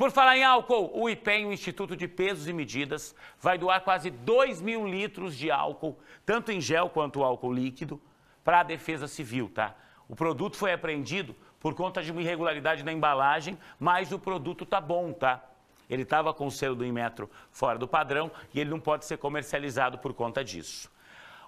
Por falar em álcool, o IPEM, o Instituto de Pesos e Medidas, vai doar quase 2 mil litros de álcool, tanto em gel quanto álcool líquido, para a Defesa Civil, tá? O produto foi apreendido por conta de uma irregularidade na embalagem, mas o produto tá bom, tá? Ele estava com o selo do Inmetro fora do padrão e ele não pode ser comercializado por conta disso.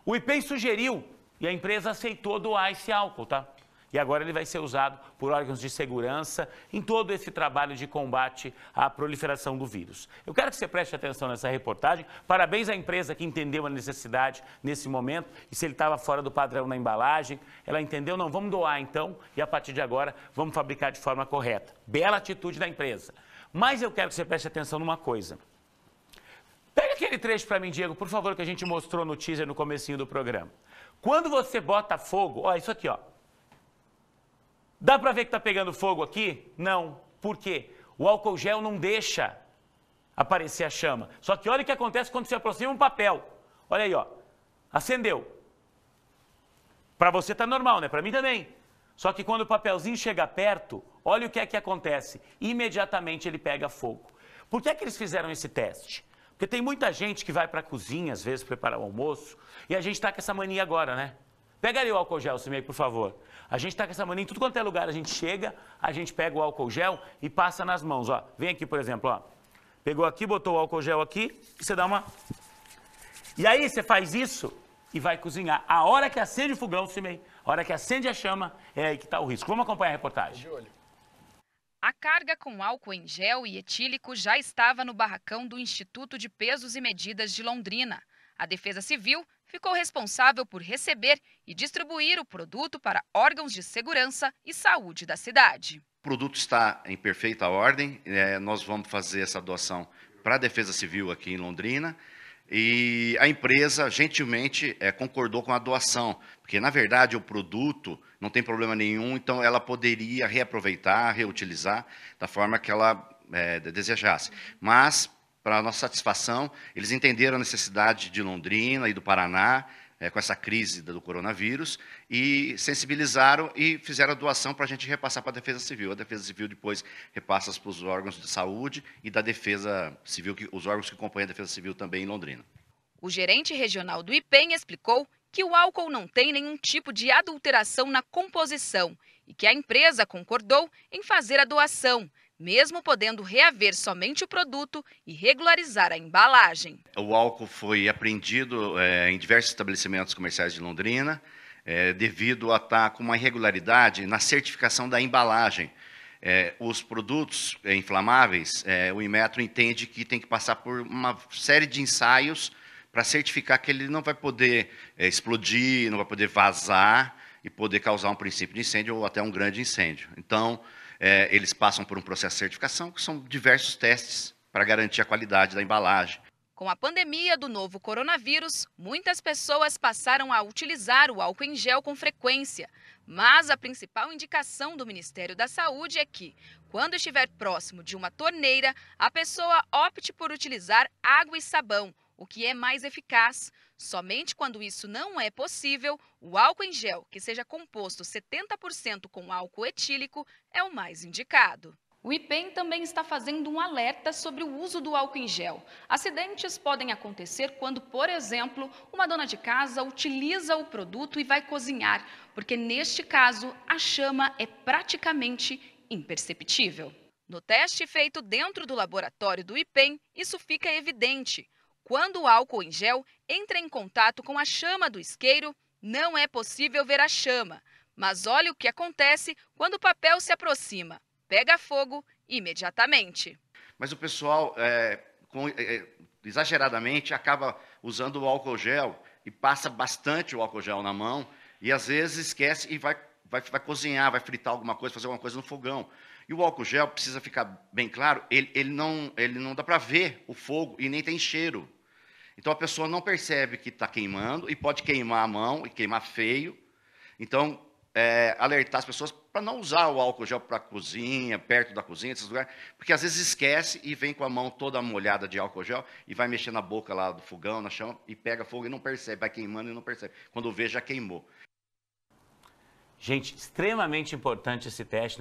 O IPEM sugeriu e a empresa aceitou doar esse álcool, tá? e agora ele vai ser usado por órgãos de segurança em todo esse trabalho de combate à proliferação do vírus. Eu quero que você preste atenção nessa reportagem. Parabéns à empresa que entendeu a necessidade nesse momento e se ele estava fora do padrão na embalagem, ela entendeu, não, vamos doar então e a partir de agora vamos fabricar de forma correta. Bela atitude da empresa. Mas eu quero que você preste atenção numa coisa. Pega aquele trecho para mim, Diego, por favor, que a gente mostrou no teaser no comecinho do programa. Quando você bota fogo, ó, isso aqui, ó. Dá para ver que está pegando fogo aqui? Não. Por quê? O álcool gel não deixa aparecer a chama. Só que olha o que acontece quando se aproxima um papel. Olha aí, ó. Acendeu. Para você tá normal, né? Para mim também. Só que quando o papelzinho chega perto, olha o que é que acontece. Imediatamente ele pega fogo. Por que é que eles fizeram esse teste? Porque tem muita gente que vai para a cozinha, às vezes, preparar o almoço, e a gente está com essa mania agora, né? Pega ali o álcool gel, cimei por favor. A gente está com essa mania em tudo quanto é lugar. A gente chega, a gente pega o álcool gel e passa nas mãos. Ó. Vem aqui, por exemplo. Ó. Pegou aqui, botou o álcool gel aqui e você dá uma... E aí você faz isso e vai cozinhar. A hora que acende o fogão, cimei. a hora que acende a chama, é aí que está o risco. Vamos acompanhar a reportagem. De olho. A carga com álcool em gel e etílico já estava no barracão do Instituto de Pesos e Medidas de Londrina. A Defesa Civil ficou responsável por receber e distribuir o produto para órgãos de segurança e saúde da cidade. O produto está em perfeita ordem, é, nós vamos fazer essa doação para a Defesa Civil aqui em Londrina. E a empresa gentilmente é, concordou com a doação, porque na verdade o produto não tem problema nenhum, então ela poderia reaproveitar, reutilizar da forma que ela é, desejasse. Mas para nossa satisfação, eles entenderam a necessidade de Londrina e do Paraná, é, com essa crise do coronavírus, e sensibilizaram e fizeram a doação para a gente repassar para a Defesa Civil. A Defesa Civil depois repassa para os órgãos de saúde e da Defesa Civil, que, os órgãos que compõem a Defesa Civil também em Londrina. O gerente regional do IPEM explicou que o álcool não tem nenhum tipo de adulteração na composição e que a empresa concordou em fazer a doação, mesmo podendo reaver somente o produto e regularizar a embalagem. O álcool foi apreendido é, em diversos estabelecimentos comerciais de Londrina, é, devido a estar tá com uma irregularidade na certificação da embalagem. É, os produtos é, inflamáveis, é, o Inmetro entende que tem que passar por uma série de ensaios para certificar que ele não vai poder é, explodir, não vai poder vazar e poder causar um princípio de incêndio ou até um grande incêndio. Então, é, eles passam por um processo de certificação, que são diversos testes para garantir a qualidade da embalagem. Com a pandemia do novo coronavírus, muitas pessoas passaram a utilizar o álcool em gel com frequência. Mas a principal indicação do Ministério da Saúde é que, quando estiver próximo de uma torneira, a pessoa opte por utilizar água e sabão o que é mais eficaz. Somente quando isso não é possível, o álcool em gel, que seja composto 70% com álcool etílico, é o mais indicado. O IPEM também está fazendo um alerta sobre o uso do álcool em gel. Acidentes podem acontecer quando, por exemplo, uma dona de casa utiliza o produto e vai cozinhar, porque neste caso a chama é praticamente imperceptível. No teste feito dentro do laboratório do IPEM, isso fica evidente. Quando o álcool em gel entra em contato com a chama do isqueiro, não é possível ver a chama. Mas olha o que acontece quando o papel se aproxima. Pega fogo imediatamente. Mas o pessoal, é, com, é, é, exageradamente, acaba usando o álcool gel e passa bastante o álcool gel na mão e às vezes esquece e vai, vai, vai cozinhar, vai fritar alguma coisa, fazer alguma coisa no fogão. E o álcool gel, precisa ficar bem claro, ele, ele, não, ele não dá para ver o fogo e nem tem cheiro. Então a pessoa não percebe que está queimando e pode queimar a mão e queimar feio. Então, é, alertar as pessoas para não usar o álcool gel para a cozinha, perto da cozinha, esses lugares, porque às vezes esquece e vem com a mão toda molhada de álcool gel e vai mexer na boca lá do fogão, na chama, e pega fogo e não percebe, vai queimando e não percebe. Quando vê, já queimou. Gente, extremamente importante esse teste, né?